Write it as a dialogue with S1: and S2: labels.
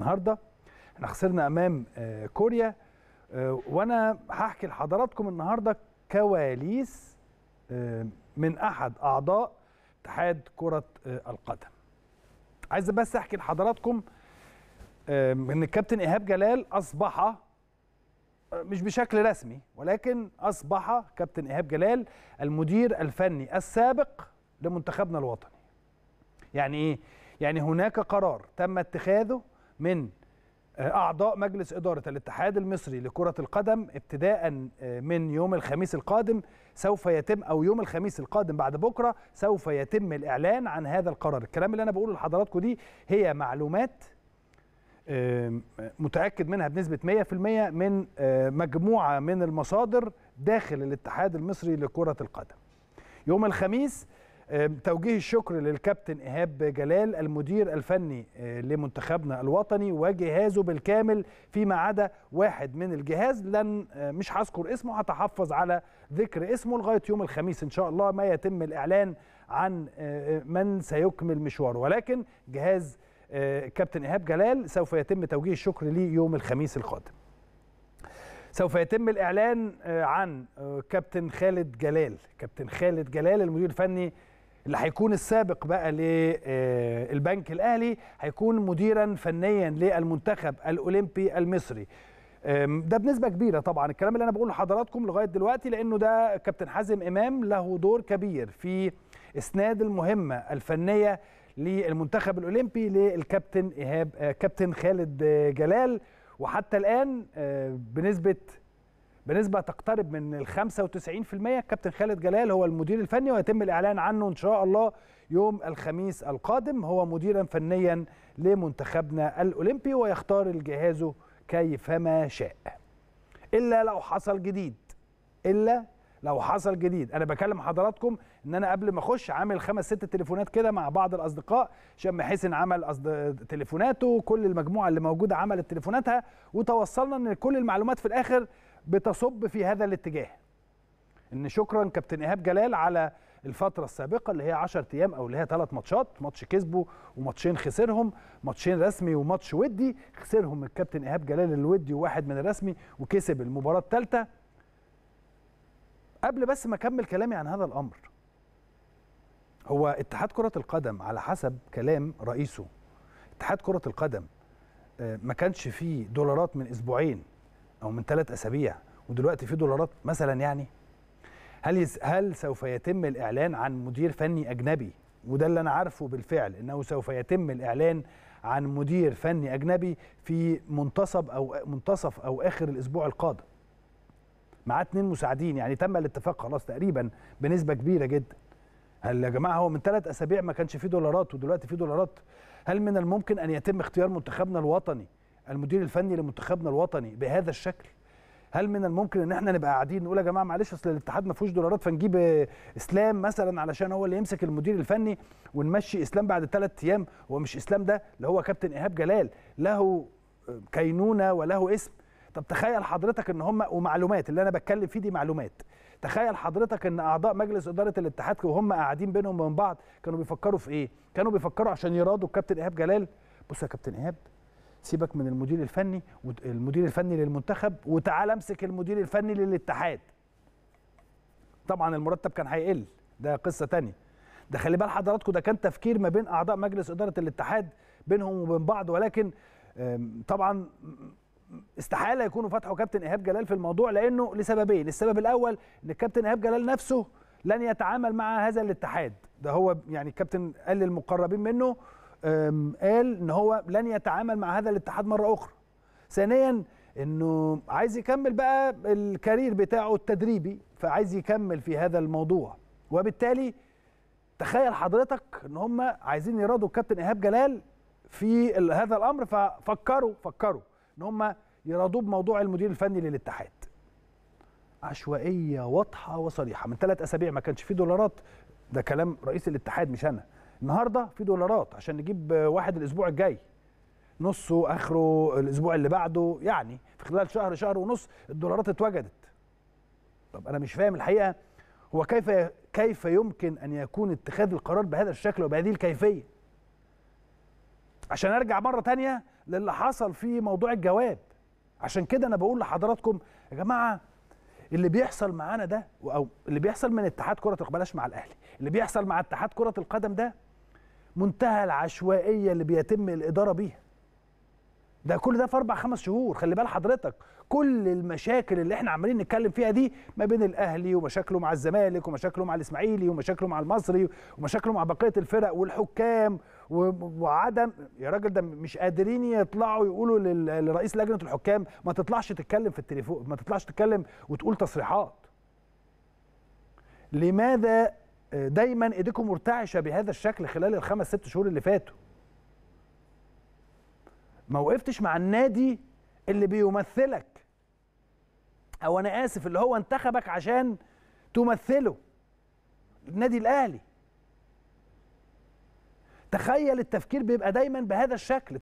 S1: النهارده احنا خسرنا امام آه، كوريا آه، وانا هحكي لحضراتكم النهارده كواليس آه، من احد اعضاء اتحاد كره القدم عايز بس احكي لحضراتكم ان الكابتن ايهاب جلال اصبح مش بشكل رسمي ولكن اصبح كابتن ايهاب جلال المدير الفني السابق لمنتخبنا الوطني يعني ايه يعني هناك قرار تم اتخاذه من آه، أعضاء مجلس إدارة الاتحاد المصري لكرة القدم ابتداء آه، من يوم الخميس القادم سوف يتم أو يوم الخميس القادم بعد بكرة سوف يتم الإعلان عن هذا القرار الكلام اللي أنا بقوله لحضراتكم دي هي معلومات متأكد منها بنسبة 100% من آه، مجموعة من المصادر داخل الاتحاد المصري لكرة القدم يوم الخميس توجيه الشكر للكابتن إيهاب جلال المدير الفني آه، لمنتخبنا الوطني وجهازه بالكامل فيما عدا واحد من الجهاز لن آه، مش هذكر اسمه هتحفظ على ذكر اسمه لغاية يوم الخميس إن شاء الله ما يتم الإعلان عن آه، من سيكمل مشواره ولكن جهاز كابتن إيهاب جلال سوف يتم توجيه الشكر ليه يوم الخميس القادم سوف يتم الإعلان عن كابتن خالد جلال كابتن خالد جلال المدير الفني اللي هيكون السابق بقى للبنك آه، الاهلي هيكون مديرا فنيا للمنتخب الاولمبي المصري ده بنسبه كبيره طبعا الكلام اللي انا بقوله لحضراتكم لغايه دلوقتي لانه ده كابتن حازم امام له دور كبير في اسناد المهمه الفنيه للمنتخب الاولمبي للكابتن ايهاب آه، كابتن خالد آه، جلال وحتى الان بنسبه بنسبه تقترب من ال 95% كابتن خالد جلال هو المدير الفني ويتم الاعلان عنه ان شاء الله يوم الخميس القادم هو مديرا فنيا لمنتخبنا الاولمبي ويختار الجهاز كيفما شاء الا لو حصل جديد الا لو حصل جديد انا بكلم حضراتكم ان انا قبل ما اخش عامل خمس ست تليفونات كده مع بعض الاصدقاء شم حسن عمل أصد... تليفوناته كل المجموعه اللي موجوده عملت تليفوناتها وتوصلنا ان كل المعلومات في الاخر بتصب في هذا الاتجاه ان شكرا كابتن ايهاب جلال على الفترة السابقة اللي هي 10 أيام أو اللي هي ثلاث ماتشات ماتش كسبه وماتشين خسرهم ماتشين رسمي وماتش ودي خسرهم الكابتن إيهاب جلال الودي وواحد من الرسمي وكسب المباراة الثالثة قبل بس ما أكمل كلامي عن هذا الأمر هو اتحاد كرة القدم على حسب كلام رئيسه اتحاد كرة القدم آه، ما كانش فيه دولارات من أسبوعين او من ثلاث اسابيع ودلوقتي في دولارات مثلا يعني هل هل سوف يتم الاعلان عن مدير فني اجنبي وده اللي انا عارفه بالفعل انه سوف يتم الاعلان عن مدير فني اجنبي في منتصف او منتصف او اخر الاسبوع القادم معاه اثنين مساعدين يعني تم الاتفاق خلاص تقريبا بنسبه كبيره جدا هل يا جماعه هو من ثلاث اسابيع ما كانش في دولارات ودلوقتي في دولارات هل من الممكن ان يتم اختيار منتخبنا الوطني المدير الفني لمنتخبنا الوطني بهذا الشكل هل من الممكن ان احنا نبقى قاعدين نقول يا جماعه معلش اصل الاتحاد ما فيهوش دولارات فنجيب اسلام مثلا علشان هو اللي يمسك المدير الفني ونمشي اسلام بعد ثلاث ايام هو مش اسلام ده اللي هو كابتن ايهاب جلال له كينونه وله اسم طب تخيل حضرتك ان هم ومعلومات اللي انا بتكلم فيه دي معلومات تخيل حضرتك ان اعضاء مجلس اداره الاتحاد وهم قاعدين بينهم وبين بعض كانوا بيفكروا في ايه كانوا بيفكروا عشان يرادوا الكابتن ايهاب جلال بص يا كابتن ايهاب سيبك من المدير الفني المدير الفني للمنتخب وتعال امسك المدير الفني للاتحاد طبعا المرتب كان هيقل ده قصه تانية ده خلي بال حضراتكم ده كان تفكير ما بين اعضاء مجلس اداره الاتحاد بينهم وبين بعض ولكن طبعا استحاله يكونوا فتحوا كابتن ايهاب جلال في الموضوع لانه لسببين السبب الاول ان الكابتن ايهاب جلال نفسه لن يتعامل مع هذا الاتحاد ده هو يعني الكابتن قال للمقربين منه قال ان هو لن يتعامل مع هذا الاتحاد مره اخرى ثانيا انه عايز يكمل بقى الكارير بتاعه التدريبي فعايز يكمل في هذا الموضوع وبالتالي تخيل حضرتك ان هم عايزين يرادوا الكابتن ايهاب جلال في هذا الامر ففكروا فكروا ان هم يرادوه بموضوع المدير الفني للاتحاد عشوائيه واضحه وصريحه من ثلاث اسابيع ما كانش في دولارات ده كلام رئيس الاتحاد مش انا النهارده في دولارات عشان نجيب واحد الاسبوع الجاي نصه اخره الاسبوع اللي بعده يعني في خلال شهر شهر ونص الدولارات اتوجدت طب انا مش فاهم الحقيقه هو كيف كيف يمكن ان يكون اتخاذ القرار بهذا الشكل وبهذه الكيفيه عشان ارجع مره تانية للي حصل في موضوع الجواب عشان كده انا بقول لحضراتكم يا جماعه اللي بيحصل معانا ده او اللي بيحصل من اتحاد كره بلاش مع الاهلي اللي بيحصل مع اتحاد كره القدم ده منتهى العشوائيه اللي بيتم الاداره بيها ده كل ده في اربع خمس شهور خلي بال حضرتك كل المشاكل اللي احنا عمالين نتكلم فيها دي ما بين الاهلي ومشاكله مع الزمالك ومشاكله مع الاسماعيلي ومشاكله مع المصري ومشاكله مع بقيه الفرق والحكام وعدم يا راجل ده مش قادرين يطلعوا يقولوا لرئيس لجنه الحكام ما تطلعش تتكلم في التليفون ما تطلعش تتكلم وتقول تصريحات لماذا دايما ايديكم مرتعشه بهذا الشكل خلال الخمس ست شهور اللي فاتوا ما وقفتش مع النادي اللي بيمثلك او انا اسف اللي هو انتخبك عشان تمثله النادي الاهلي تخيل التفكير بيبقى دايما بهذا الشكل